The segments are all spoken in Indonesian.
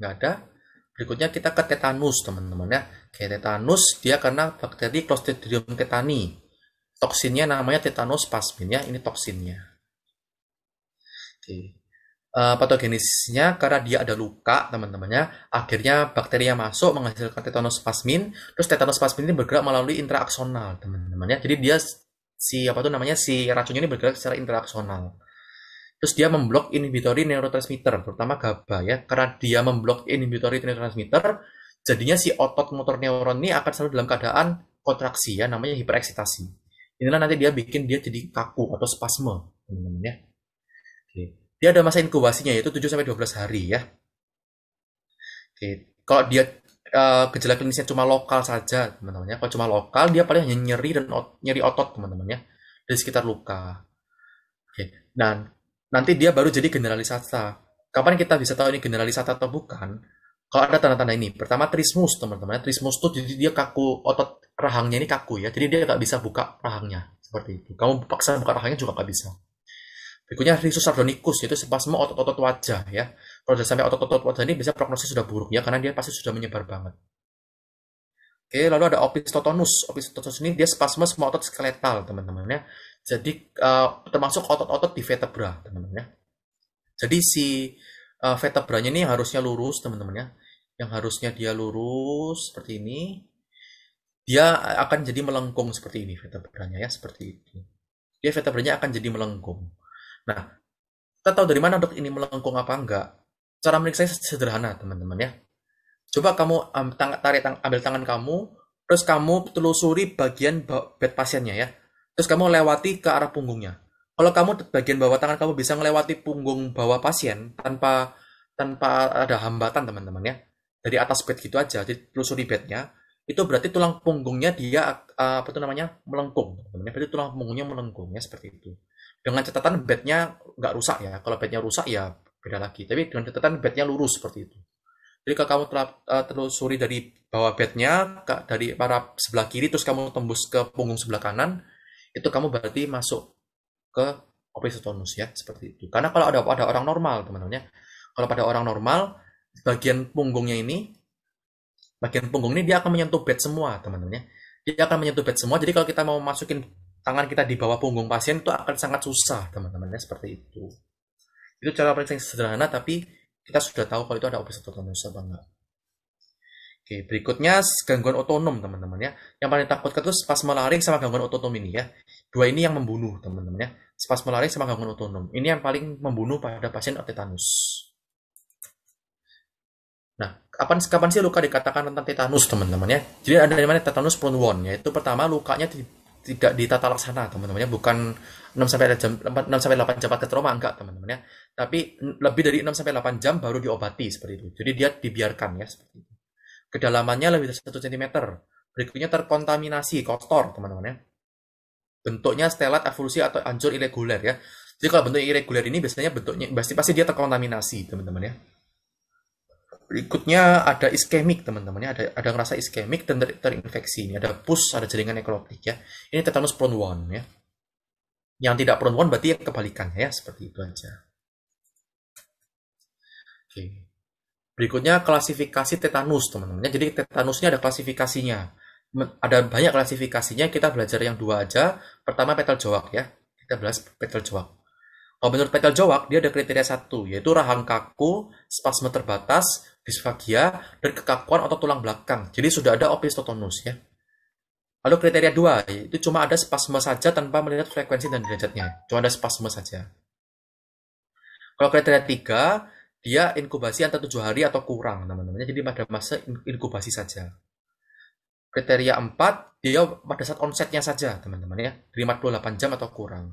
nggak ada berikutnya kita ke tetanus teman-teman ya Ke tetanus dia karena bakteri Clostridium tetani toksinnya namanya tetanus pasmin ya ini toksinnya Oke. Uh, eh, patogenesisnya karena dia ada luka teman-temannya akhirnya bakteri yang masuk menghasilkan tetanus pasmin terus tetanus pasmin ini bergerak melalui intraaksonal, teman-temannya jadi dia si apa tuh namanya si racunnya ini bergerak secara intraaksonal. Terus dia memblok inhibitory neurotransmitter, terutama GABA ya. Karena dia memblok inhibitory neurotransmitter, jadinya si otot motor neuron ini akan selalu dalam keadaan kontraksi ya, namanya hipereksitasi. Inilah nanti dia bikin dia jadi kaku atau spasme, teman-teman ya. Oke. Dia ada masa inkubasinya yaitu 7 sampai 12 hari ya. Oke. Kalau dia uh, gejala klinisnya cuma lokal saja, teman-teman ya. Kalau cuma lokal dia paling hanya nyeri dan ot nyeri otot, teman-teman ya. Dari sekitar luka. Oke. Nah, nanti dia baru jadi generalisata. Kapan kita bisa tahu ini generalisata atau bukan? Kalau ada tanda-tanda ini, pertama trismus teman-teman. Trismus itu jadi dia kaku, otot rahangnya ini kaku ya. Jadi dia nggak bisa buka rahangnya seperti itu. Kamu paksa buka rahangnya juga nggak bisa. Berikutnya risus sardonicus yaitu spasme otot-otot wajah ya. Kalau sudah sampai otot-otot wajah ini bisa prognosis sudah buruk ya karena dia pasti sudah menyebar banget. Oke, lalu ada opistotonus. Opistotonus ini dia spasme semua otot skeletal, teman-teman ya. Jadi uh, termasuk otot-otot di vertebra, teman-teman ya. Jadi si uh, eh, vertebranya ini harusnya lurus, teman-teman ya. Yang harusnya dia lurus seperti ini. Dia akan jadi melengkung seperti ini vertebranya ya, seperti ini. Dia vertebranya akan jadi melengkung. Nah, kita tahu dari mana dok ini melengkung apa enggak? Cara meriksanya sederhana, teman-teman ya. Coba kamu um, tang tarik tang ambil tangan kamu, terus kamu telusuri bagian bed pasiennya ya Terus kamu lewati ke arah punggungnya. Kalau kamu bagian bawah tangan kamu bisa melewati punggung bawah pasien tanpa tanpa ada hambatan teman-teman ya. Dari atas bed gitu aja, jadi telusuri bednya. Itu berarti tulang punggungnya dia eh, apa itu namanya melengkung. Teman -teman. Ya. Berarti tulang punggungnya melengkung ya seperti itu. Dengan catatan bednya nggak rusak ya. Kalau bednya rusak ya beda lagi. Tapi dengan catatan bednya lurus seperti itu. Jadi kalau kamu telah eh, telusuri dari bawah bednya, dari para sebelah kiri, terus kamu tembus ke punggung sebelah kanan, itu kamu berarti masuk ke obesitas tonus ya seperti itu karena kalau ada pada orang normal teman teman ya kalau pada orang normal bagian punggungnya ini bagian punggung ini dia akan menyentuh bed semua teman teman ya dia akan menyentuh bed semua jadi kalau kita mau masukin tangan kita di bawah punggung pasien itu akan sangat susah teman teman ya seperti itu itu cara paling sederhana tapi kita sudah tahu kalau itu ada obesitas tonus apa enggak Oke, berikutnya gangguan otonom, teman-teman ya. Yang paling takutkan itu spasme laring sama gangguan otonom ini ya. Dua ini yang membunuh, teman-teman ya. Spasme laring sama gangguan otonom. Ini yang paling membunuh pada pasien tetanus. Nah, kapan, kapan sih luka dikatakan tentang tetanus, teman-teman ya? Jadi ada mana tetanus prone ya yaitu pertama lukanya di, tidak ditata laksana, teman-teman ya, bukan 6 sampai 8 jam 6 sampai 8 jam ke trauma enggak, teman-teman ya. Tapi lebih dari 6 sampai 8 jam baru diobati seperti itu. Jadi dia dibiarkan ya seperti itu. Kedalamannya lebih dari 1 cm. Berikutnya terkontaminasi, kotor, teman-teman ya. Bentuknya stelat, evolusi, atau ancur irreguler ya. Jadi kalau bentuk irreguler ini biasanya bentuknya, pasti, pasti dia terkontaminasi, teman-teman ya. Berikutnya ada iskemik, teman-teman ya. Ada, ada ngerasa iskemik dan ter, terinfeksi. Ini ada pus, ada jaringan nekrotik ya. Ini tetanus prone one ya. Yang tidak prone one berarti yang kebalikannya ya, seperti itu aja. Oke. Okay. Berikutnya klasifikasi tetanus, teman-teman. Jadi tetanus ini ada klasifikasinya. Ada banyak klasifikasinya, kita belajar yang dua aja. Pertama petal jowak ya. Kita belas petal jowak. Kalau menurut petal jowak, dia ada kriteria satu, yaitu rahang kaku, spasme terbatas, disfagia, dan kekakuan otot tulang belakang. Jadi sudah ada opistotonus ya. Lalu kriteria dua, itu cuma ada spasme saja tanpa melihat frekuensi dan derajatnya. Cuma ada spasme saja. Kalau kriteria tiga, dia inkubasi antara tujuh hari atau kurang teman teman jadi pada masa inkubasi saja kriteria 4 dia pada saat onsetnya saja teman-teman ya dari 48 jam atau kurang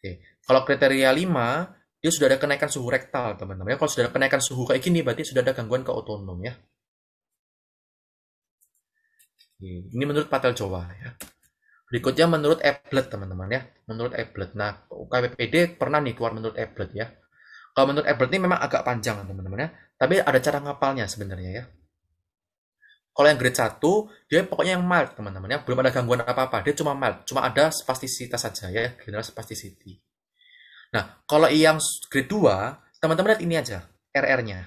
Oke. kalau kriteria 5 dia sudah ada kenaikan suhu rektal teman-teman ya kalau sudah ada kenaikan suhu kayak gini berarti sudah ada gangguan ke otonom ya Oke. ini menurut Patel Jawa ya berikutnya menurut Eblet teman-teman ya menurut Eblet nah KPPD pernah nih keluar menurut Eblet ya kalau menurut Ebert ini memang agak panjang teman-teman ya. Tapi ada cara ngapalnya sebenarnya ya. Kalau yang grade 1, dia pokoknya yang mild teman-teman ya. Belum ada gangguan apa-apa. Dia cuma mild. Cuma ada spastisitas saja ya. General spasticity. Nah, kalau yang grade 2, teman-teman lihat ini aja. RR-nya.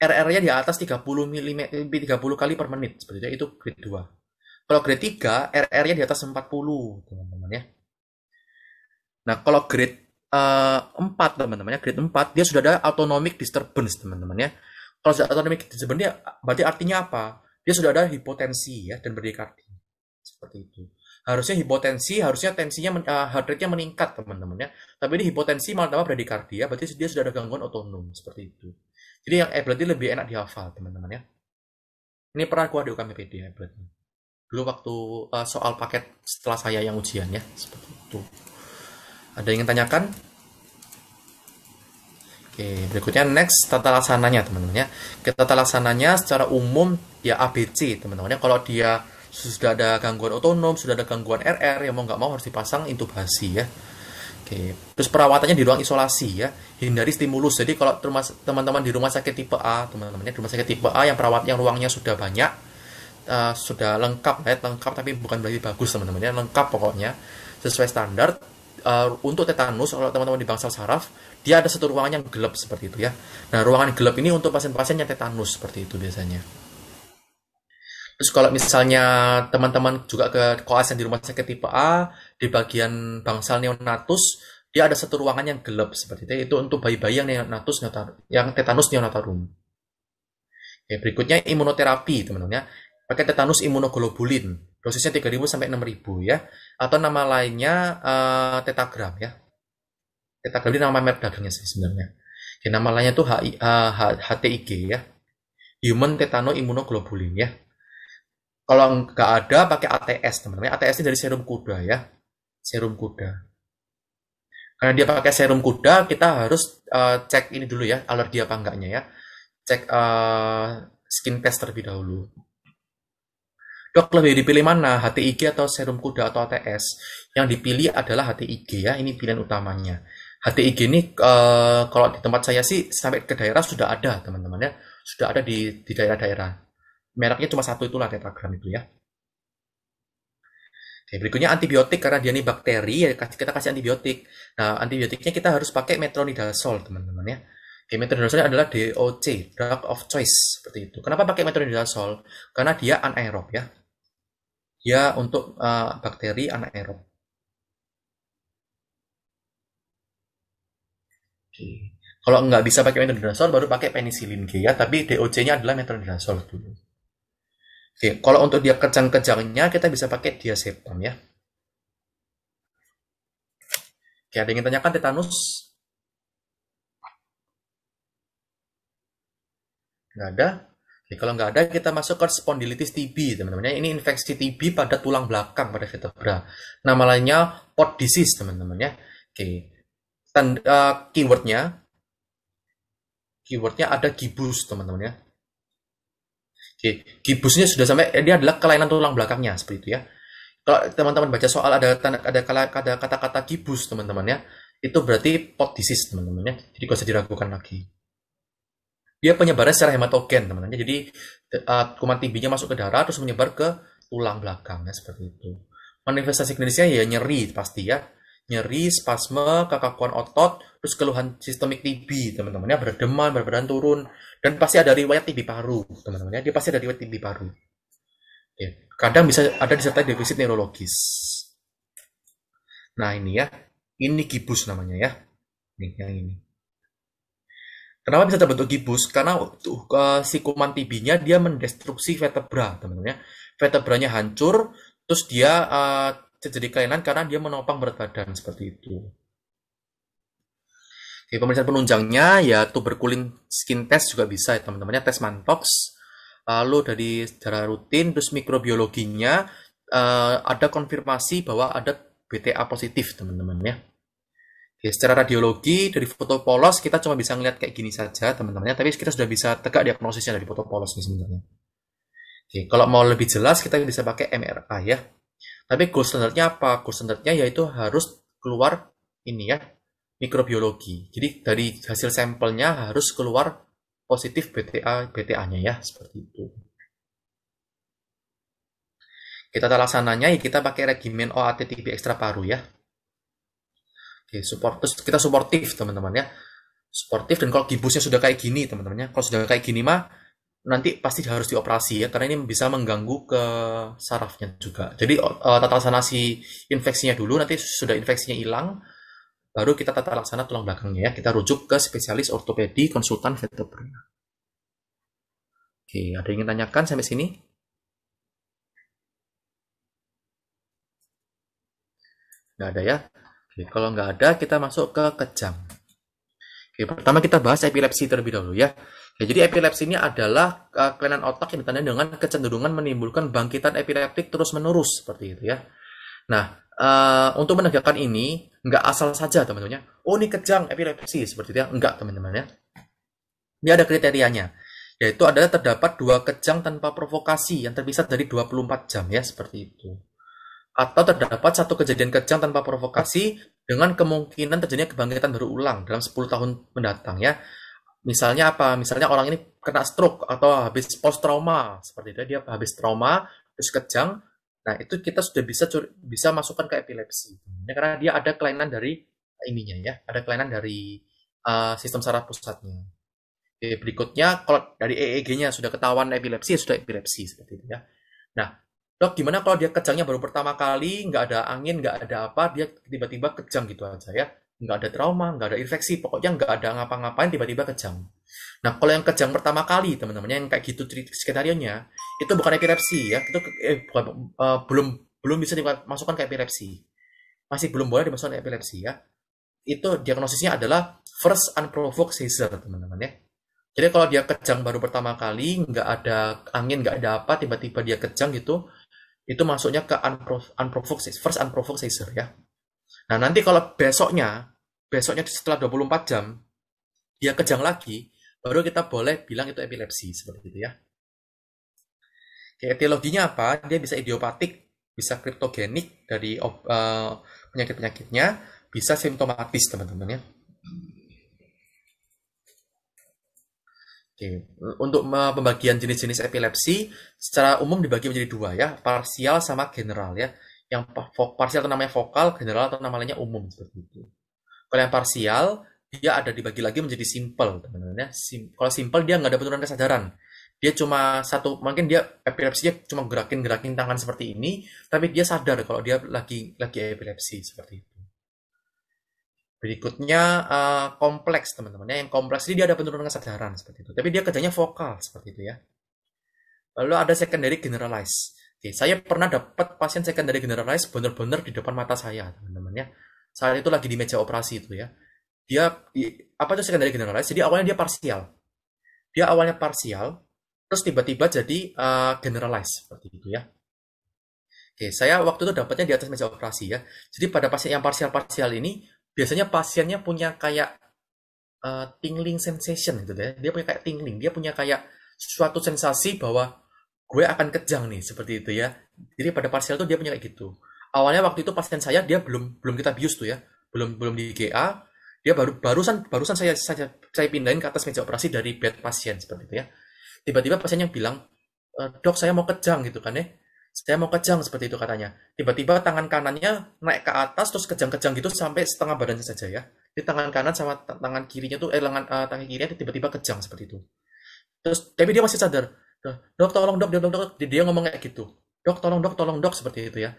RR-nya di atas 30 mm 30 kali per menit seperti itu, itu grade 2. Kalau grade 3, RR-nya di atas 40, teman-teman ya. Nah, kalau grade Eh, empat teman-teman ya grade 4 dia sudah ada autonomic disturbance teman-teman ya kalau sudah autonomic disturbance dia, berarti artinya apa dia sudah ada hipotensi ya dan berdekardi. seperti itu harusnya hipotensi harusnya tensinya uh, heart rate-nya meningkat teman-teman ya tapi ini hipotensi malah tambah berdikardi ya berarti dia sudah ada gangguan otonom seperti itu jadi yang eh, berarti lebih enak dihafal teman-teman ya ini pernah aku ada UKMPD ya berarti dulu waktu uh, soal paket setelah saya yang ujian ya seperti itu ada yang ingin tanyakan? Oke, berikutnya next tata laksananya teman-teman ya. Kita tata laksananya secara umum ya ABC teman-teman ya. Kalau dia sudah ada gangguan otonom, sudah ada gangguan RR, yang mau nggak mau harus dipasang intubasi ya. Oke, terus perawatannya di ruang isolasi ya, hindari stimulus. Jadi kalau teman-teman di rumah sakit tipe A, teman teman ya, di rumah sakit tipe A yang perawat yang ruangnya sudah banyak, uh, sudah lengkap, ya, lengkap tapi bukan berarti bagus teman teman ya, lengkap pokoknya sesuai standar uh, untuk tetanus kalau teman-teman di bangsal saraf dia ada satu ruangan yang gelap seperti itu ya. Nah ruangan gelap ini untuk pasien-pasien yang tetanus seperti itu biasanya. Terus kalau misalnya teman-teman juga ke koas yang di rumah sakit tipe A di bagian bangsal neonatus dia ada satu ruangan yang gelap seperti itu itu untuk bayi-bayi yang neonatus yang tetanus neonatarum. Oke, berikutnya imunoterapi teman-teman ya. Pakai tetanus imunoglobulin. Dosisnya 3000 sampai 6000 ya atau nama lainnya uh, tetagram ya. Tetagram ini nama merek dagangnya sih sebenarnya. Jadi nama lainnya itu uh, HTIG eh, ya. Human Tetano Immunoglobulin ya. Kalau nggak ada pakai ATS teman-teman. ATS ini dari serum kuda ya. Serum kuda. Karena dia pakai serum kuda, kita harus uh, cek ini dulu ya, alergi apa enggaknya ya. Cek uh, skin test terlebih dahulu. Dok, lebih dipilih mana? HTIG atau serum kuda atau ATS? Yang dipilih adalah HTIG ya, ini pilihan utamanya. HTIG ini uh, kalau di tempat saya sih sampai ke daerah sudah ada, teman-teman ya. Sudah ada di di daerah-daerah. Mereknya cuma satu itulah tetragram itu ya. Oke, berikutnya antibiotik karena dia ini bakteri ya kita kasih antibiotik. Nah, antibiotiknya kita harus pakai metronidazole, teman-teman ya. Oke, metronidazole adalah DOC, drug of choice, seperti itu. Kenapa pakai metronidazole? Karena dia anaerob ya Ya untuk uh, bakteri anaerob. Oke. Kalau nggak bisa pakai metronidazole, baru pakai penicillin G ya, tapi DOC-nya adalah metronidazole dulu. Oke, kalau untuk dia kejang-kejangnya, kita bisa pakai diazepam ya. Oke, ada yang ingin tanyakan tetanus? Nggak ada? Jadi kalau nggak ada kita masuk ke spondylitis TB teman-teman. Ini infeksi TB pada tulang belakang pada vertebra. Nama lainnya pot disease teman-teman ya. Oke. Tanda, uh, eh, keywordnya keywordnya ada gibus teman-teman ya. Oke, gibusnya sudah sampai eh, ini adalah kelainan tulang belakangnya seperti itu ya. Kalau teman-teman baca soal ada ada kata-kata gibus teman-teman ya. Itu berarti pot disease teman-teman ya. Jadi gak usah diragukan lagi dia penyebaran secara hematogen teman-teman jadi uh, kuman TB-nya masuk ke darah terus menyebar ke tulang belakangnya seperti itu manifestasi klinisnya ya nyeri pasti ya nyeri spasme kekakuan otot terus keluhan sistemik TB teman-teman ya berdeman berberan turun dan pasti ada riwayat TB paru teman-teman ya dia pasti ada riwayat TB paru ya. kadang bisa ada disertai defisit neurologis nah ini ya ini gibus namanya ya nih yang ini Kenapa bisa terbentuk gibus? Karena tuh, uh, si kuman tibinya dia mendestruksi vertebra, teman-teman ya. Vertebranya hancur, terus dia uh, eh, jadi kelainan karena dia menopang berat badan seperti itu. Oke, pemeriksaan penunjangnya ya tuberkulin skin test juga bisa ya teman ya, tes mantox. Lalu dari secara rutin terus mikrobiologinya uh, ada konfirmasi bahwa ada BTA positif teman-teman ya. Ya, secara radiologi dari foto polos kita cuma bisa ngeliat kayak gini saja teman-temannya, tapi kita sudah bisa tegak diagnosisnya dari foto polos ini sebenarnya. Oke, kalau mau lebih jelas kita bisa pakai MRI ya. Tapi gold standarnya apa? Gold standarnya yaitu harus keluar ini ya, mikrobiologi. Jadi dari hasil sampelnya harus keluar positif BTA BTA-nya ya, seperti itu. Kita tata laksananya ya kita pakai regimen OAT ekstra paru ya. Oke, support terus kita suportif teman-teman ya. Suportif dan kalau gibusnya sudah kayak gini teman-teman ya. Kalau sudah kayak gini mah nanti pasti harus dioperasi ya karena ini bisa mengganggu ke sarafnya juga. Jadi uh, tata laksana si infeksinya dulu nanti sudah infeksinya hilang baru kita tata laksana tulang belakangnya ya. Kita rujuk ke spesialis ortopedi konsultan veteriner. Oke, ada yang ingin tanyakan sampai sini? Nggak ada ya. Oke, kalau nggak ada kita masuk ke kejang. Oke, pertama kita bahas epilepsi terlebih dahulu ya. Oke, jadi epilepsi ini adalah uh, kelainan otak yang ditandai dengan kecenderungan menimbulkan bangkitan epileptik terus-menerus seperti itu ya. Nah, uh, untuk menegakkan ini nggak asal saja teman-temannya. Oh ini kejang epilepsi seperti itu ya? Nggak teman-temannya. Ini ada kriterianya yaitu adalah terdapat dua kejang tanpa provokasi yang terpisah dari 24 jam ya seperti itu atau terdapat satu kejadian kejang tanpa provokasi dengan kemungkinan terjadinya kebangkitan berulang dalam 10 tahun mendatang ya. Misalnya apa? Misalnya orang ini kena stroke atau habis post trauma seperti itu dia habis trauma terus kejang. Nah, itu kita sudah bisa bisa masukkan ke epilepsi. Ya, karena dia ada kelainan dari ininya ya, ada kelainan dari uh, sistem saraf pusatnya. Oke, berikutnya kalau dari EEG-nya sudah ketahuan epilepsi ya sudah epilepsi seperti itu ya. Nah, Dok, gimana kalau dia kejangnya baru pertama kali, nggak ada angin, nggak ada apa, dia tiba-tiba kejang gitu aja ya. Nggak ada trauma, nggak ada infeksi, pokoknya nggak ada ngapa-ngapain, tiba-tiba kejang. Nah, kalau yang kejang pertama kali, teman-temannya yang kayak gitu skenario itu bukan epilepsi ya, itu eh, bukan, uh, belum belum bisa dimasukkan ke epilepsi. Masih belum boleh dimasukkan ke epilepsi ya. Itu diagnosisnya adalah first unprovoked seizure, teman-teman ya. Jadi kalau dia kejang baru pertama kali, nggak ada angin, nggak ada apa, tiba-tiba dia kejang gitu, itu masuknya ke unprovoked seizure, first unprovoked seizure ya. Nah nanti kalau besoknya, besoknya setelah 24 jam, dia kejang lagi, baru kita boleh bilang itu epilepsi, seperti itu ya. Oke, etiologinya apa? Dia bisa idiopatik, bisa kriptogenik dari uh, penyakit-penyakitnya, bisa simptomatis teman-teman ya. Oke, untuk pembagian jenis-jenis epilepsi secara umum dibagi menjadi dua ya, parsial sama general ya. Yang parsial itu namanya vokal, general atau namanya umum seperti itu. Kalau yang parsial dia ada dibagi lagi menjadi simple teman-teman ya. Sim kalau simple dia nggak ada penurunan kesadaran. Dia cuma satu, mungkin dia epilepsinya cuma gerakin-gerakin tangan seperti ini, tapi dia sadar kalau dia lagi lagi epilepsi seperti itu. Berikutnya uh, kompleks teman-teman ya. Yang kompleks ini dia ada penurunan kesadaran seperti itu. Tapi dia kerjanya vokal seperti itu ya. Lalu ada secondary generalize. Oke, saya pernah dapat pasien secondary generalize benar-benar di depan mata saya teman-teman ya. Saat itu lagi di meja operasi itu ya. Dia apa itu secondary generalize? Jadi awalnya dia parsial. Dia awalnya parsial, terus tiba-tiba jadi uh, generalize seperti itu ya. Oke, saya waktu itu dapatnya di atas meja operasi ya. Jadi pada pasien yang parsial-parsial ini biasanya pasiennya punya kayak uh, tingling sensation gitu deh Dia punya kayak tingling, dia punya kayak suatu sensasi bahwa gue akan kejang nih seperti itu ya. Jadi pada parsial tuh dia punya kayak gitu. Awalnya waktu itu pasien saya dia belum belum kita bius tuh ya, belum belum di GA. Dia baru barusan barusan saya saya, saya pindahin ke atas meja operasi dari bed pasien seperti itu ya. Tiba-tiba pasien yang bilang, eh, dok saya mau kejang gitu kan ya. Saya mau kejang seperti itu katanya. Tiba-tiba tangan kanannya naik ke atas terus kejang-kejang gitu sampai setengah badannya saja ya. Di tangan kanan sama tangan kirinya tuh eh tangan uh, eh, tangan kirinya tiba-tiba kejang seperti itu. Terus tapi dia masih sadar. Dok tolong dok, dok dok dok dia ngomong kayak gitu. Dok tolong dok tolong dok seperti itu ya.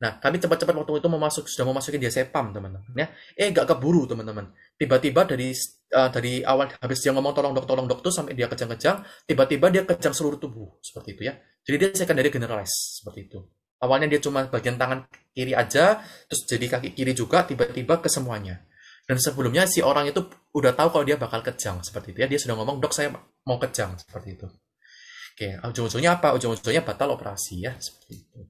Nah, kami cepat-cepat waktu itu mau masuk, sudah mau masukin dia sepam, teman-teman. Ya. Eh, gak keburu, teman-teman. Tiba-tiba dari uh, dari awal habis dia ngomong tolong dok, tolong dok tuh sampai dia kejang-kejang, tiba-tiba dia kejang seluruh tubuh, seperti itu ya. Jadi dia dari generalize, seperti itu. Awalnya dia cuma bagian tangan kiri aja, terus jadi kaki kiri juga, tiba-tiba ke semuanya. Dan sebelumnya si orang itu udah tahu kalau dia bakal kejang, seperti itu ya. Dia sudah ngomong, dok saya mau kejang, seperti itu. Oke, ujung-ujungnya apa? Ujung-ujungnya batal operasi ya, seperti itu.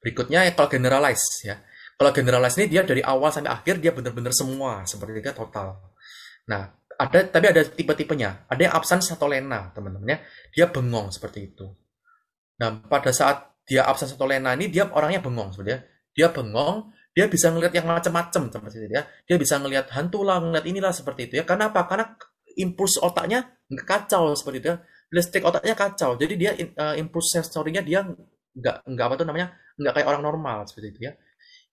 Berikutnya ya, kalau generalize ya. Kalau generalize ini dia dari awal sampai akhir dia benar-benar semua seperti itu total. Nah, ada tapi ada tipe-tipenya. Ada yang absen satu lena, teman teman ya. Dia bengong seperti itu. Nah, pada saat dia absen satu lena ini dia orangnya bengong sebenarnya. Dia bengong, dia bisa ngelihat yang macam-macam seperti itu ya. Dia bisa ngelihat hantu lah, ngelihat inilah seperti itu ya. Karena apa? Karena impuls otaknya kacau seperti itu. Ya. Listrik otaknya kacau. Jadi dia uh, impuls sensorinya dia nggak nggak apa tuh namanya nggak kayak orang normal seperti itu ya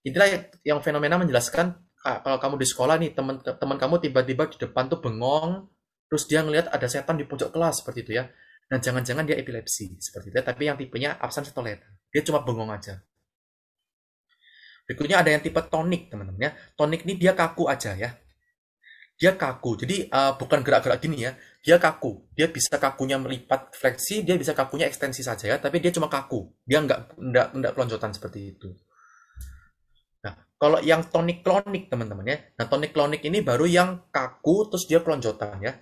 itulah yang fenomena menjelaskan ah, kalau kamu di sekolah nih teman teman kamu tiba-tiba di depan tuh bengong terus dia ngelihat ada setan di pojok kelas seperti itu ya dan jangan-jangan dia epilepsi seperti itu ya. tapi yang tipenya absen setolen dia cuma bengong aja berikutnya ada yang tipe tonik teman-teman ya tonik ini dia kaku aja ya dia kaku. Jadi uh, bukan gerak-gerak gini ya. Dia kaku. Dia bisa kakunya melipat fleksi, dia bisa kakunya ekstensi saja ya, tapi dia cuma kaku. Dia nggak nggak nggak pelonjotan seperti itu. Nah, kalau yang tonik klonik teman-teman ya. Nah, tonik klonik ini baru yang kaku terus dia pelonjotan ya.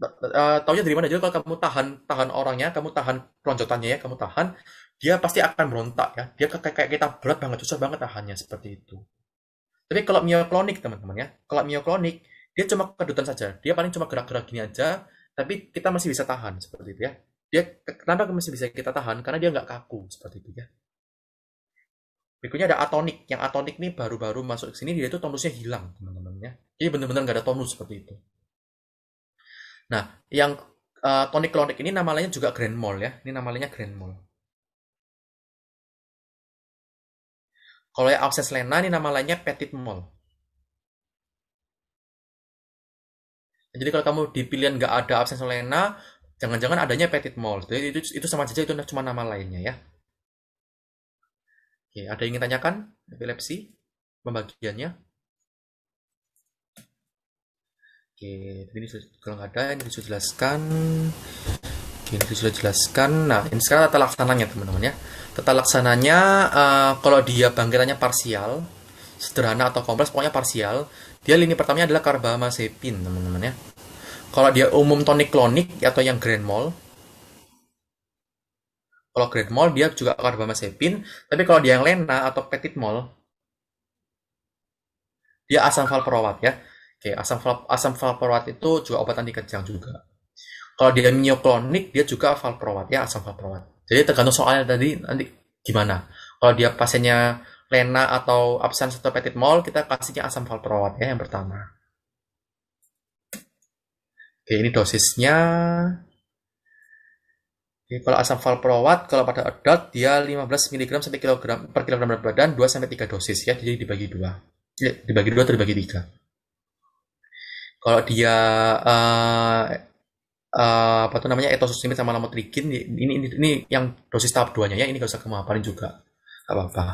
Uh, taunya dari mana? Jadi kalau kamu tahan tahan orangnya, kamu tahan pelonjotannya ya, kamu tahan, dia pasti akan berontak ya. Dia kayak, kayak kita berat banget, susah banget tahannya seperti itu. Tapi kalau mioklonik teman-teman ya, kalau mioklonik dia cuma kedutan saja dia paling cuma gerak-gerak gini aja tapi kita masih bisa tahan seperti itu ya dia kenapa masih bisa kita tahan karena dia nggak kaku seperti itu ya berikutnya ada atonik yang atonik ini baru-baru masuk ke sini dia itu tonusnya hilang teman teman ya jadi benar-benar nggak ada tonus seperti itu nah yang uh, tonik klonik ini namanya juga grand mall ya ini namanya grand mall kalau yang abses lena ini namanya petit mall Jadi kalau kamu di pilihan nggak ada absen Selena, jangan-jangan adanya petit mall. Jadi itu itu sama saja itu cuma nama lainnya ya. Oke, ada yang ingin tanyakan epilepsi pembagiannya? Oke, ini kalau nggak ada ini sudah jelaskan. Oke, ini sudah jelaskan. Nah, ini sekarang tata laksananya teman-teman ya. Tata laksananya uh, kalau dia bangkitannya parsial, sederhana atau kompleks pokoknya parsial dia lini pertamanya adalah carbamazepin, teman-teman ya. Kalau dia umum tonic klonik atau yang grand mal, kalau grand mal dia juga carbamazepin, tapi kalau dia yang lena atau petit mal, dia asam valproat ya. Oke, asam val, asam valproat itu juga obat anti kejang juga. Kalau dia mioklonik dia juga valproat ya, asam valproat. Jadi tergantung soalnya tadi nanti gimana. Kalau dia pasiennya lena atau absen atau petit mol, kita kasihnya asam valproat ya yang pertama. Oke, ini dosisnya. Oke, kalau asam valproat kalau pada adult dia 15 mg sampai kilogram per kilogram berat badan 2 sampai 3 dosis ya, jadi dibagi dua. Iya, dibagi dua atau dibagi tiga. Kalau dia uh, uh, apa tuh namanya etosusimid sama lamotrigin ini, ini ini yang dosis tahap 2 nya ya ini gak usah hafalin juga gak apa-apa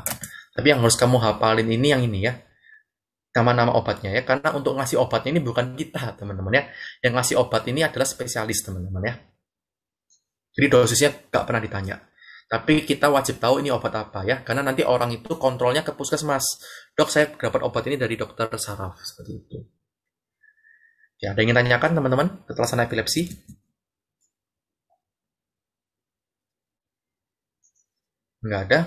tapi yang harus kamu hafalin ini yang ini ya. Nama-nama obatnya ya. Karena untuk ngasih obatnya ini bukan kita, teman-teman ya. Yang ngasih obat ini adalah spesialis, teman-teman ya. Jadi dosisnya nggak pernah ditanya. Tapi kita wajib tahu ini obat apa ya. Karena nanti orang itu kontrolnya ke puskesmas. Dok, saya dapat obat ini dari dokter saraf. Seperti itu. Ya, ada yang ingin tanyakan teman-teman Ketelasan epilepsi? Nggak ada?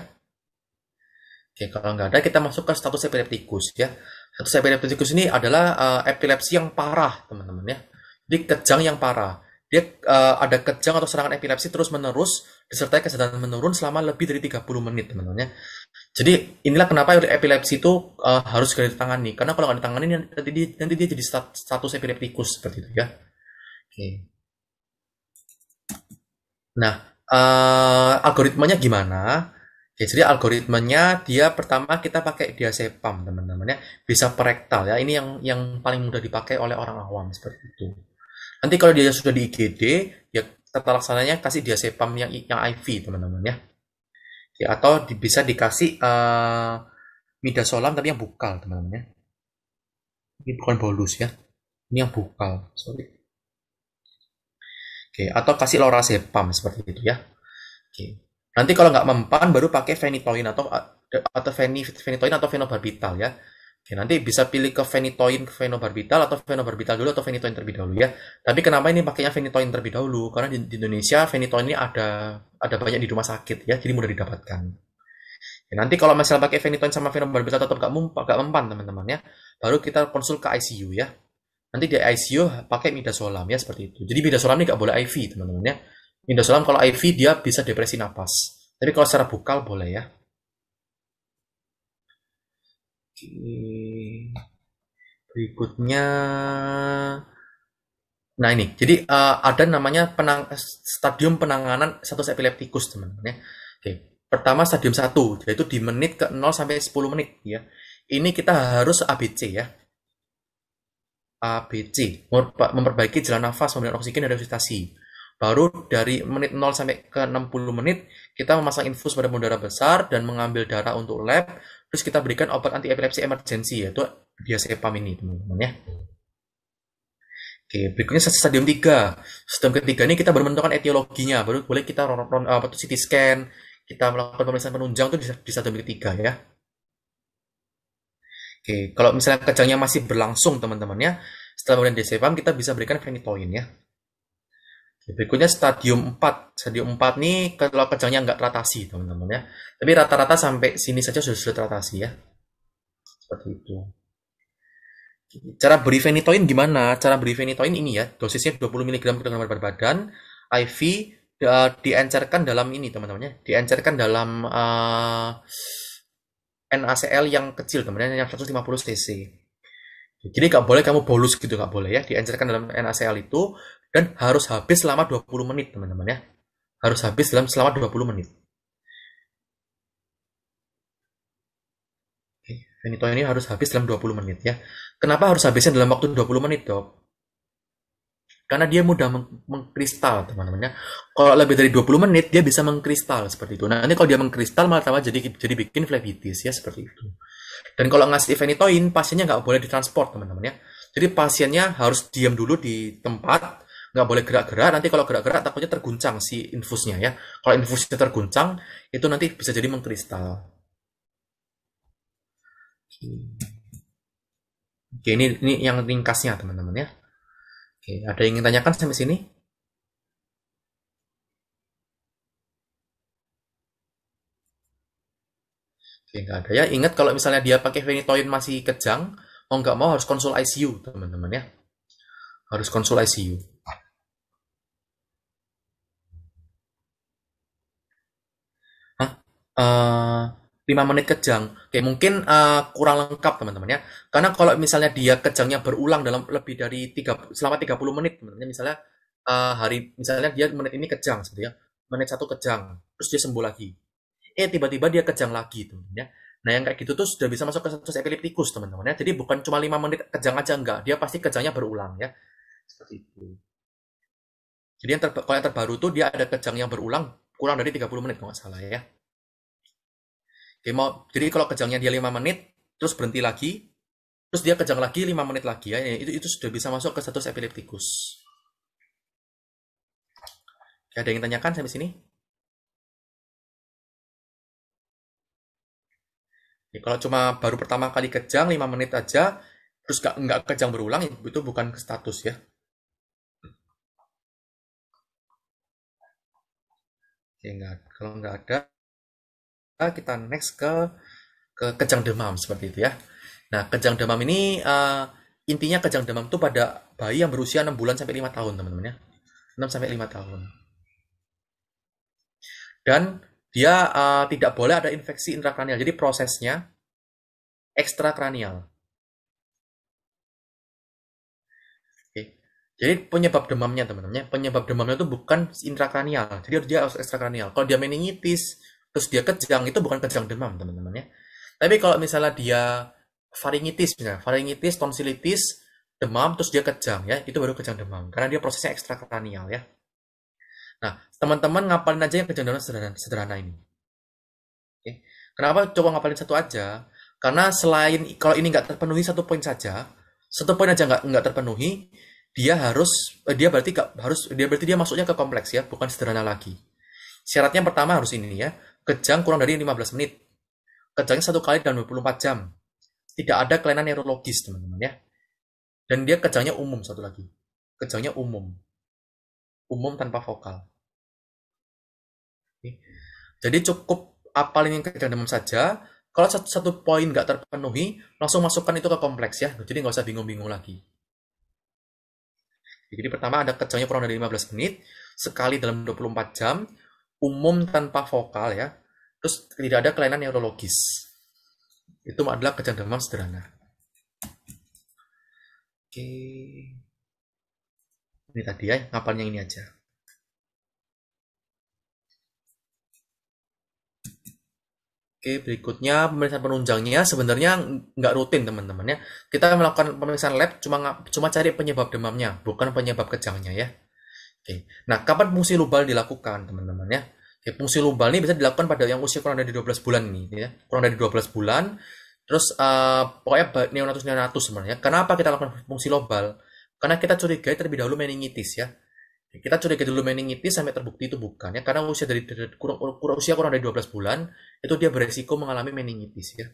Oke, kalau nggak ada kita masuk ke status epileptikus ya. Status epileptikus ini adalah uh, epilepsi yang parah, teman-teman ya. Jadi kejang yang parah. Dia uh, ada kejang atau serangan epilepsi terus-menerus disertai kesadaran menurun selama lebih dari 30 menit, teman-teman ya. Jadi inilah kenapa epilepsi itu uh, harus segera ditangani. Karena kalau nggak ditangani nanti dia, nanti dia jadi status epileptikus seperti itu ya. Oke. Nah, uh, algoritmanya gimana? Oke, ya, jadi algoritmanya dia pertama kita pakai diazepam teman-teman ya, bisa perektal ya. Ini yang yang paling mudah dipakai oleh orang awam seperti itu. Nanti kalau dia sudah di IGD, ya tata laksananya kasih diazepam yang yang IV teman-teman ya. ya atau di, bisa dikasih uh, eh, midazolam tapi yang bukal teman-teman ya. Ini bukan bolus ya, ini yang bukal, sorry. Oke, atau kasih lorazepam seperti itu ya. Oke. Nanti kalau nggak mempan baru pakai phenytoin atau atau phenytoin atau phenobarbital ya. Oke, nanti bisa pilih ke phenytoin, ke phenobarbital atau phenobarbital dulu atau phenytoin terlebih dahulu ya. Tapi kenapa ini pakainya phenytoin terlebih dahulu? Karena di, di Indonesia phenytoin ini ada ada banyak di rumah sakit ya, jadi mudah didapatkan. Oke, nanti kalau masalah pakai phenytoin sama phenobarbital tetap nggak mum, nggak mempan teman-teman ya, baru kita konsul ke ICU ya. Nanti di ICU pakai midazolam ya seperti itu. Jadi midazolam ini nggak boleh IV teman-teman ya. Indosolam kalau IV dia bisa depresi napas. Tapi kalau secara bukal boleh ya. Oke, Berikutnya Nah ini, jadi uh, ada namanya penang, stadium penanganan status epileptikus teman-teman ya. Oke. Pertama stadium 1, yaitu di menit ke 0 sampai 10 menit ya. Ini kita harus ABC ya. ABC, memperbaiki jalan nafas, pemberian oksigen dan resusitasi. Baru dari menit 0 sampai ke 60 menit, kita memasang infus pada pembuluh besar dan mengambil darah untuk lab, terus kita berikan obat anti epilepsi emergency, yaitu diazepam ini, teman-teman ya. Oke, berikutnya stadium 3. Stadium ketiga ini kita baru etiologinya, baru boleh kita ron, apa tuh CT scan, kita melakukan pemeriksaan penunjang itu di, di stadium ketiga ya. Oke, kalau misalnya kejangnya masih berlangsung teman-teman ya, setelah kemudian DCPAM kita bisa berikan phenytoin ya. Berikutnya stadium 4. Stadium 4 nih kalau kejangnya nggak teratasi, teman-teman ya. Tapi rata-rata sampai sini saja sudah sudah teratasi ya. Seperti itu. Cara beri venitoin gimana? Cara beri venitoin ini ya, dosisnya 20 mg per berat badan, IV uh, e, diencerkan dalam ini, teman-teman ya. Diencerkan dalam uh, e, NaCl yang kecil, teman-teman, ya. yang 150 cc. Jadi nggak boleh kamu bolus gitu, nggak boleh ya. Diencerkan dalam NaCl itu dan harus habis selama 20 menit teman-teman ya harus habis dalam selama 20 menit Oke, ini harus habis dalam 20 menit ya kenapa harus habisnya dalam waktu 20 menit dok karena dia mudah meng mengkristal teman-teman ya kalau lebih dari 20 menit dia bisa mengkristal seperti itu nah nanti kalau dia mengkristal malah tambah jadi jadi bikin flebitis ya seperti itu dan kalau ngasih venitoin pasiennya nggak boleh ditransport teman-teman ya jadi pasiennya harus diam dulu di tempat nggak boleh gerak-gerak nanti kalau gerak-gerak takutnya terguncang si infusnya ya kalau infusnya terguncang itu nanti bisa jadi mengkristal oke ini ini yang ringkasnya teman-teman ya oke ada yang ingin tanyakan sampai sini Oke, nggak ada ya. Ingat kalau misalnya dia pakai venitoin masih kejang, mau nggak mau harus konsul ICU, teman-teman ya. Harus konsul ICU. Eh, lima menit kejang. Oke, mungkin uh, kurang lengkap teman-teman ya. Karena kalau misalnya dia kejangnya berulang dalam lebih dari 3 selama 30 menit, teman-teman misalnya uh, hari misalnya dia menit ini kejang seperti ya. Menit satu kejang, terus dia sembuh lagi. Eh tiba-tiba dia kejang lagi teman-teman ya. Nah yang kayak gitu tuh sudah bisa masuk ke status epileptikus teman-teman ya. Jadi bukan cuma lima menit kejang aja enggak, dia pasti kejangnya berulang ya. Seperti itu. Jadi yang ter yang terbaru tuh dia ada kejang yang berulang kurang dari 30 menit kalau nggak salah ya. Demo, jadi kalau kejangnya dia 5 menit, terus berhenti lagi, terus dia kejang lagi 5 menit lagi ya, itu itu sudah bisa masuk ke status epileptikus. Oke, ada yang tanyakan sampai sini? Oke, kalau cuma baru pertama kali kejang 5 menit aja, terus nggak nggak kejang berulang, itu bukan ke status ya. Oke, nggak, kalau nggak ada, Eh, kita next ke ke kejang demam seperti itu ya. Nah, kejang demam ini uh, intinya kejang demam itu pada bayi yang berusia 6 bulan sampai 5 tahun, teman-teman ya. 6 sampai 5 tahun. Dan dia uh, tidak boleh ada infeksi intrakranial. Jadi prosesnya ekstrakranial. Oke. Jadi penyebab demamnya, teman-teman ya. Penyebab demamnya itu bukan intrakranial. Jadi dia harus ekstrakranial. Kalau dia meningitis, terus dia kejang itu bukan kejang demam teman-teman ya tapi kalau misalnya dia faringitis misalnya faringitis tonsilitis demam terus dia kejang ya itu baru kejang demam karena dia prosesnya ekstrakranial ya nah teman-teman ngapalin aja yang kejang demam sederhana, sederhana ini oke kenapa coba ngapalin satu aja karena selain kalau ini nggak terpenuhi satu poin saja satu poin aja nggak nggak terpenuhi dia harus eh, dia berarti gak, harus dia berarti dia masuknya ke kompleks ya bukan sederhana lagi syaratnya pertama harus ini ya Kejang kurang dari 15 menit. Kejangnya satu kali dalam 24 jam. Tidak ada kelainan neurologis, teman-teman ya. Dan dia kejangnya umum satu lagi. Kejangnya umum. Umum tanpa vokal. Jadi cukup apalin yang kejang demam saja. Kalau satu, satu poin nggak terpenuhi, langsung masukkan itu ke kompleks ya. Jadi nggak usah bingung-bingung lagi. Jadi pertama ada kejangnya kurang dari 15 menit, sekali dalam 24 jam, umum tanpa vokal ya. Terus tidak ada kelainan neurologis. Itu adalah kejang demam sederhana. Oke. Ini tadi ya, ngapalnya ini aja. Oke, berikutnya pemeriksaan penunjangnya sebenarnya nggak rutin teman-teman ya. Kita melakukan pemeriksaan lab cuma cuma cari penyebab demamnya, bukan penyebab kejangnya ya. Oke. Nah, kapan fungsi lubal dilakukan, teman-teman ya? Oke, fungsi lubal ini bisa dilakukan pada yang usia kurang dari 12 bulan nih, ya. Kurang dari 12 bulan. Terus uh, pokoknya neonatus-neonatus sebenarnya. Kenapa kita lakukan fungsi lubal? Karena kita curiga terlebih dahulu meningitis ya. Kita curiga dulu meningitis sampai terbukti itu bukan ya. Karena usia dari kurang, usia kurang dari 12 bulan itu dia beresiko mengalami meningitis ya.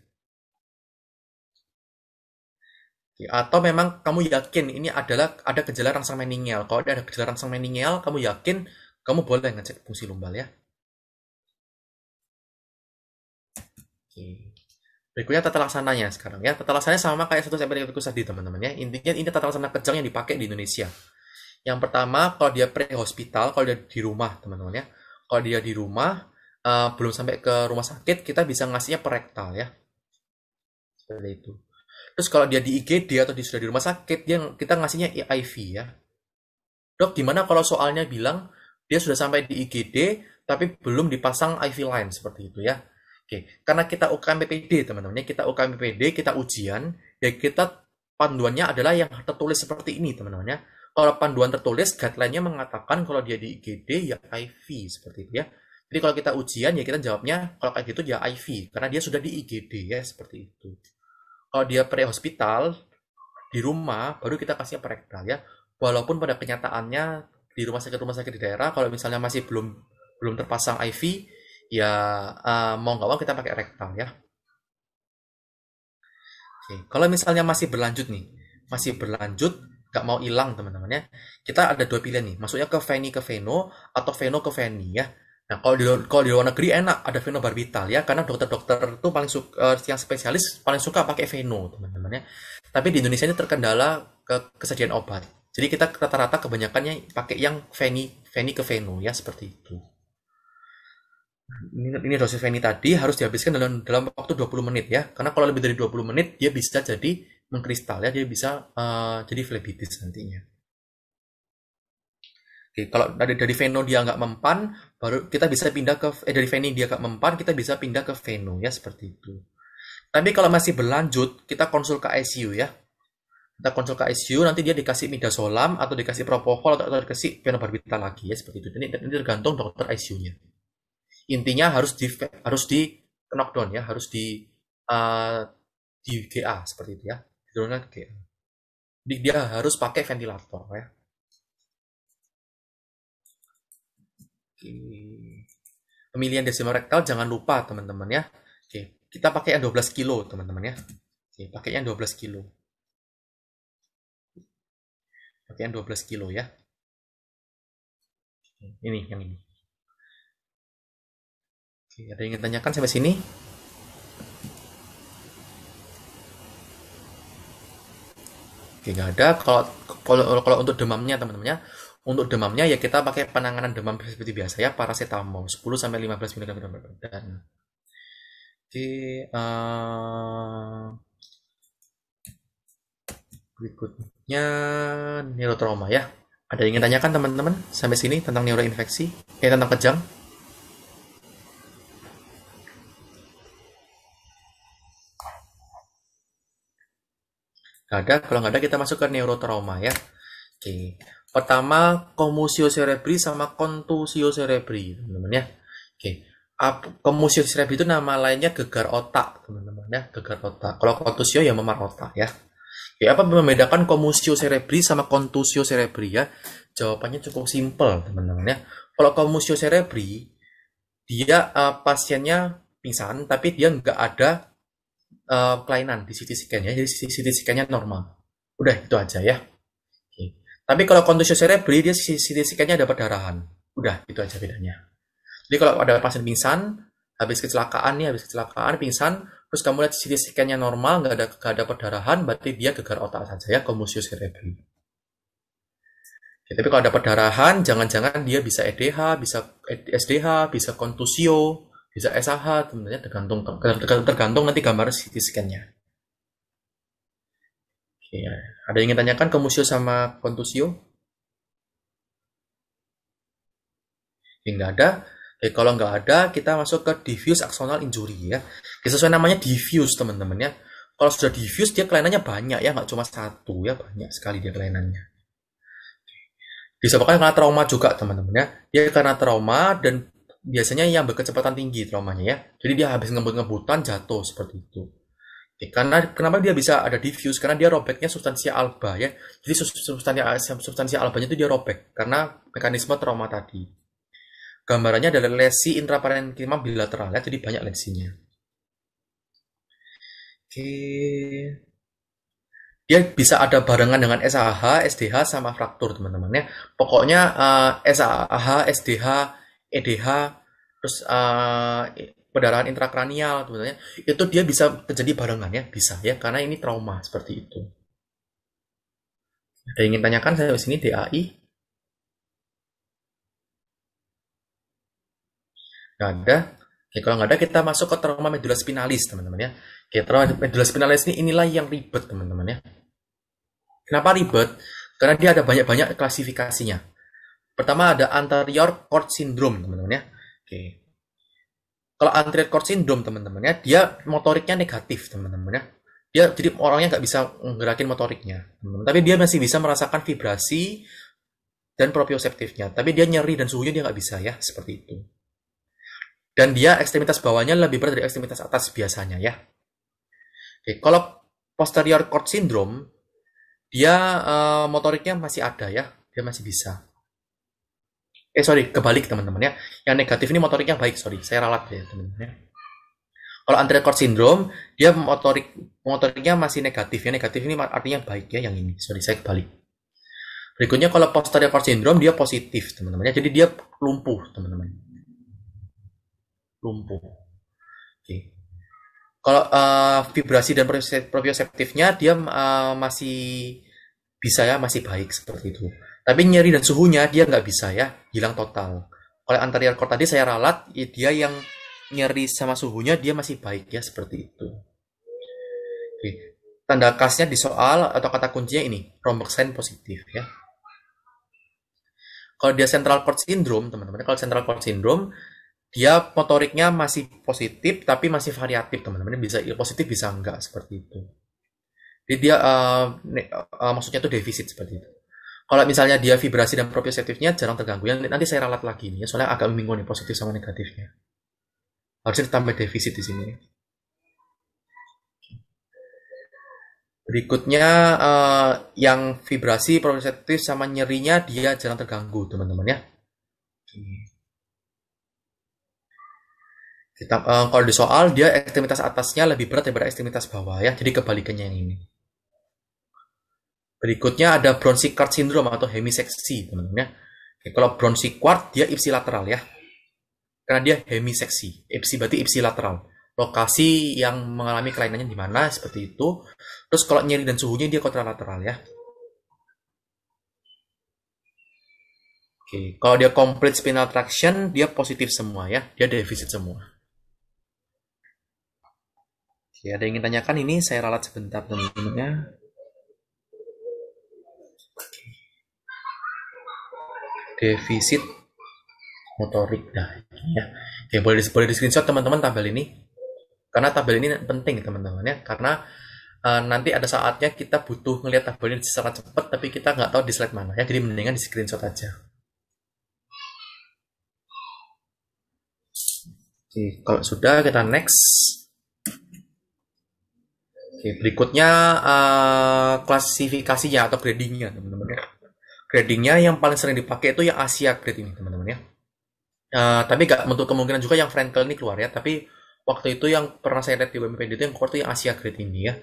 Atau memang kamu yakin ini adalah ada gejala rangsang meningial Kalau ada gejala rangsang meningial kamu yakin kamu boleh ngecek fungsi lumbal ya. Oke. Berikutnya tata laksananya sekarang ya. Tata laksananya sama kayak satu sampai empiricus tadi teman-teman ya. Intinya ini tata laksana kejang yang dipakai di Indonesia. Yang pertama kalau dia pre-hospital, kalau dia di rumah teman-teman ya. Kalau dia di rumah, uh, belum sampai ke rumah sakit, kita bisa ngasihnya perektal ya. Seperti itu. Terus kalau dia di IGD atau di sudah di rumah sakit, dia, kita ngasihnya IV ya. Dok, gimana kalau soalnya bilang dia sudah sampai di IGD tapi belum dipasang IV line seperti itu ya. Oke, karena kita UKMPPD teman-teman, ya, kita UKMPPD, kita ujian, ya kita panduannya adalah yang tertulis seperti ini teman-teman ya. Kalau panduan tertulis, guideline-nya mengatakan kalau dia di IGD ya IV seperti itu ya. Jadi kalau kita ujian ya kita jawabnya kalau kayak gitu ya IV karena dia sudah di IGD ya seperti itu kalau dia pre-hospital di rumah baru kita kasih perektal ya walaupun pada kenyataannya di rumah sakit rumah sakit di daerah kalau misalnya masih belum belum terpasang IV ya uh, mau nggak mau kita pakai rektal ya Oke, kalau misalnya masih berlanjut nih masih berlanjut nggak mau hilang teman-teman ya kita ada dua pilihan nih masuknya ke veni ke veno atau veno ke veni ya Nah, kalau di kalau di luar negeri enak ada phenobarbital ya, karena dokter-dokter tuh paling suka eh, yang spesialis paling suka pakai veno, teman-teman ya. Tapi di Indonesia ini terkendala ke kesediaan obat. Jadi kita rata-rata kebanyakannya pakai yang veni veni ke veno ya seperti itu. Ini, ini dosis veni tadi harus dihabiskan dalam dalam waktu 20 menit ya, karena kalau lebih dari 20 menit dia bisa jadi mengkristal ya, dia bisa uh, jadi flebitis nantinya. Oke, kalau dari, dari Veno dia nggak mempan, baru kita bisa pindah ke eh dari Veni dia nggak mempan, kita bisa pindah ke Veno ya seperti itu. Tapi kalau masih berlanjut, kita konsul ke ICU ya. Kita konsul ke ICU, nanti dia dikasih midazolam atau dikasih propofol atau, atau dikasih fenobarbital lagi ya seperti itu. Ini, ini tergantung dokter ICU-nya. Intinya harus di harus di knockdown ya, harus di uh, di GA seperti itu ya. Di GA. Dia harus pakai ventilator. Oke. Pemilihan desimal rektal jangan lupa teman-teman ya. Oke, kita pakai yang 12 kilo teman-teman ya. Oke, pakai yang 12 kilo. Pakai yang 12 kilo ya. Ini yang ini. Oke, ada yang ingin tanyakan sampai sini? Oke, nggak ada. Kalau kalau kalau untuk demamnya teman-teman ya, untuk demamnya ya kita pakai penanganan demam seperti biasa ya paracetamol 10 sampai 15 mg dan di uh, eh, berikutnya neurotrauma ya. Ada yang ingin tanyakan teman-teman sampai sini tentang neuroinfeksi? Eh tentang kejang? Gak ada, kalau nggak ada kita masuk ke neurotrauma ya. Oke. Okay. Pertama, komusio cerebri sama kontusio cerebri, teman-teman ya. Oke. Komusio cerebri itu nama lainnya gegar otak, teman-teman ya, gegar otak. Kalau kontusio ya memar otak ya. Oke, apa membedakan komusio cerebri sama kontusio cerebri ya? Jawabannya cukup simpel, teman-teman ya. Kalau komusio cerebri, dia uh, pasiennya pingsan, tapi dia nggak ada uh, kelainan di CT scan ya, jadi CT scan-nya normal. Udah itu aja ya. Tapi kalau kontusio cerebri dia sisi sikatnya ada perdarahan, Udah, itu aja bedanya. Jadi kalau ada pasien pingsan, habis kecelakaan nih, habis kecelakaan pingsan, terus kamu lihat sisi scan-nya normal, nggak ada nggak ada perdarahan, berarti dia gegar otak saja ya, komusio cerebri. Ya, tapi kalau ada perdarahan, jangan-jangan dia bisa EDH, bisa SDH, bisa kontusio, bisa SAH, tentunya tergantung tergantung nanti gambar CT scan-nya. Ada yang ingin tanyakan ke Musio sama Kontusio? Enggak ya, ada. Eh, kalau nggak ada, kita masuk ke diffuse axonal injury ya. Sesuai namanya diffuse teman-teman ya. Kalau sudah diffuse dia kelainannya banyak ya, nggak cuma satu ya, banyak sekali dia kelainannya. Disebabkan karena trauma juga teman-teman ya. Dia karena trauma dan biasanya yang berkecepatan tinggi traumanya ya. Jadi dia habis ngebut-ngebutan jatuh seperti itu karena kenapa dia bisa ada diffuse karena dia robeknya substansi alba ya jadi substansi eh, substansi albanya itu dia robek karena mekanisme trauma tadi gambarannya adalah lesi intraparenkima bilateral ya jadi banyak lesinya oke dia bisa ada barengan dengan SAH, SDH sama fraktur teman-teman ya pokoknya uh, eh, SAH, SDH, EDH terus uh, pendarahan intrakranial sebenarnya itu dia bisa terjadi barengan ya bisa ya karena ini trauma seperti itu ada yang ingin tanyakan saya di sini DAI nggak ada Oke, kalau nggak ada kita masuk ke trauma medula spinalis teman-teman ya Oke, trauma medula spinalis ini inilah yang ribet teman-teman ya kenapa ribet karena dia ada banyak-banyak klasifikasinya pertama ada anterior cord syndrome teman-teman ya Oke, kalau anterior cord syndrome teman teman ya dia motoriknya negatif teman teman ya dia jadi orangnya nggak bisa menggerakin motoriknya teman -teman. tapi dia masih bisa merasakan vibrasi dan proprioceptifnya tapi dia nyeri dan suhunya dia nggak bisa ya seperti itu dan dia ekstremitas bawahnya lebih berat dari ekstremitas atas biasanya ya Oke, kalau posterior cord syndrome dia uh, motoriknya masih ada ya dia masih bisa eh sorry kebalik teman-teman ya yang negatif ini motorik yang baik sorry saya ralat ya teman-teman ya kalau anterior cord syndrome dia motorik motoriknya masih negatif ya negatif ini artinya baik ya yang ini sorry saya kebalik berikutnya kalau posterior cord syndrome dia positif teman-teman ya jadi dia lumpuh teman-teman lumpuh oke kalau uh, vibrasi dan proprioceptifnya dia uh, masih bisa ya masih baik seperti itu tapi nyeri dan suhunya dia nggak bisa ya, hilang total. Oleh anterior cord tadi saya ralat, dia yang nyeri sama suhunya dia masih baik ya seperti itu. Oke. Tanda khasnya di soal atau kata kuncinya ini, sign positif ya. Kalau dia central cord syndrome, teman-teman, kalau central cord syndrome, dia motoriknya masih positif tapi masih variatif, teman-teman. Bisa ya, positif bisa enggak seperti itu. Jadi dia uh, uh, maksudnya itu defisit seperti itu kalau misalnya dia vibrasi dan proprioceptifnya jarang terganggu ya nanti saya ralat lagi nih soalnya agak bingung nih positif sama negatifnya harusnya tambah defisit di sini berikutnya uh, yang vibrasi proprioceptif sama nyerinya dia jarang terganggu teman-teman ya kita uh, kalau di soal dia ekstremitas atasnya lebih berat daripada ekstremitas bawah ya jadi kebalikannya yang ini Berikutnya ada brown syndrome atau hemiseksi, teman-teman ya. Oke, kalau brown dia ipsilateral ya. Karena dia hemiseksi, ipsi berarti ipsilateral. Lokasi yang mengalami kelainannya di mana seperti itu. Terus kalau nyeri dan suhunya dia kontralateral ya. Oke, kalau dia complete spinal traction dia positif semua ya, dia defisit semua. Oke, ada yang ingin tanyakan ini saya ralat sebentar teman-teman ya. defisit motorik nah ya yang boleh boleh di screenshot teman-teman tabel ini karena tabel ini penting teman-teman ya karena uh, nanti ada saatnya kita butuh ngelihat tabel ini secara cepat tapi kita nggak tahu di slide mana ya jadi mendingan di screenshot aja oke kalau sudah kita next oke berikutnya uh, klasifikasinya atau gradingnya teman-teman ya gradingnya yang paling sering dipakai itu yang Asia grade ini teman-teman ya uh, tapi gak untuk kemungkinan juga yang Frankel ini keluar ya tapi waktu itu yang pernah saya lihat di WMPD itu yang keluar itu yang Asia grade ini ya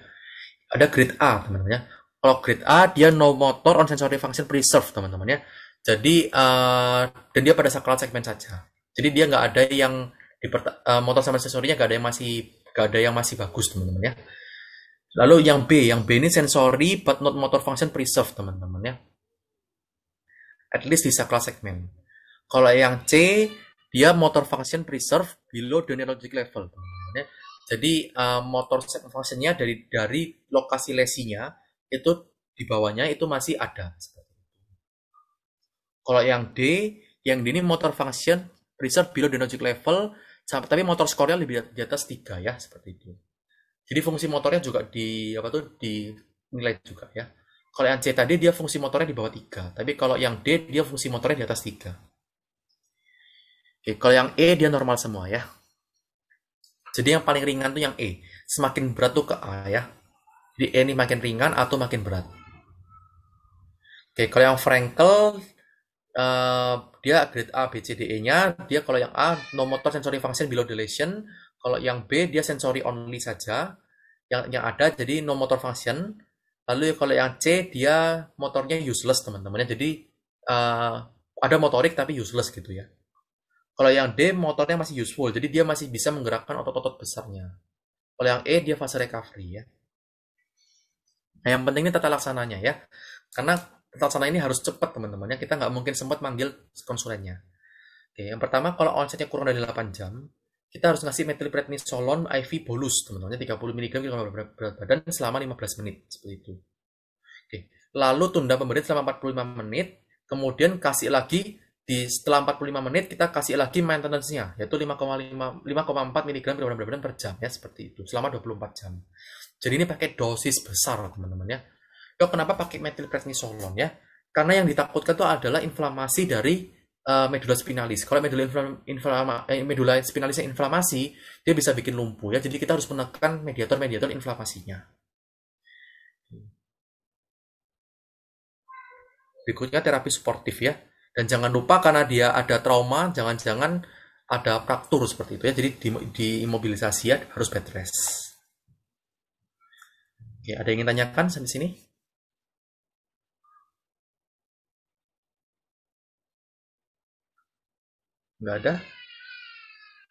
ada grade A teman-teman ya kalau grade A dia no motor on sensory function preserve teman-teman ya jadi uh, dan dia pada sakral segmen saja jadi dia nggak ada yang di uh, motor sama sensornya nggak ada yang masih nggak ada yang masih bagus teman-teman ya lalu yang B yang B ini sensory but not motor function preserve teman-teman ya at least di sakral segmen. Kalau yang C, dia motor function preserve below the neurologic level. Ya. Jadi eh, motor functionnya dari dari lokasi lesinya itu di bawahnya itu masih ada. Kalau yang D, yang D ini motor function preserve below the neurologic level, tapi motor skornya lebih di atas tiga ya seperti itu. Jadi fungsi motornya juga di apa tuh dinilai juga ya. Kalau yang C tadi dia fungsi motornya di bawah 3. Tapi kalau yang D dia fungsi motornya di atas 3. Oke, kalau yang E dia normal semua ya. Jadi yang paling ringan tuh yang E. Semakin berat tuh ke A ya. Jadi E ini makin ringan atau makin berat. Oke, kalau yang Frankel uh, dia grade A, B, C, D, E-nya. Dia kalau yang A, no motor sensory function below deletion. Kalau yang B, dia sensory only saja. Yang, yang ada jadi no motor function Lalu kalau yang C dia motornya useless teman-teman ya. Jadi uh, ada motorik tapi useless gitu ya. Kalau yang D motornya masih useful, jadi dia masih bisa menggerakkan otot-otot besarnya. Kalau yang E dia fase recovery ya. Nah yang penting ini tata laksananya ya, karena tata laksana ini harus cepat teman-temannya. Kita nggak mungkin sempat manggil konsulennya. Oke, yang pertama kalau onsetnya kurang dari 8 jam, kita harus ngasih metilprednisolon IV bolus teman-teman 30 mg berat badan selama 15 menit seperti itu. Oke. Lalu tunda pemberian selama 45 menit, kemudian kasih lagi di setelah 45 menit kita kasih lagi maintenance-nya yaitu 5,5 5,4 mg berat badan per jam ya seperti itu selama 24 jam. Jadi ini pakai dosis besar teman-teman ya. Yo, kenapa pakai metilprednisolon ya? Karena yang ditakutkan itu adalah inflamasi dari Eh, medula spinalis. Kalau medula inflama, eh, medula spinalisnya inflamasi, dia bisa bikin lumpuh ya. Jadi kita harus menekan mediator-mediator inflamasinya. Berikutnya terapi sportif ya. Dan jangan lupa karena dia ada trauma, jangan-jangan ada fraktur seperti itu ya. Jadi di, di ya harus bed rest. Oke, ada yang ingin tanyakan sampai sini? Nggak ada?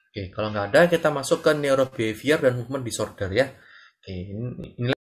Oke, kalau nggak ada kita masuk ke neurobehavior dan movement disorder ya. Oke, ini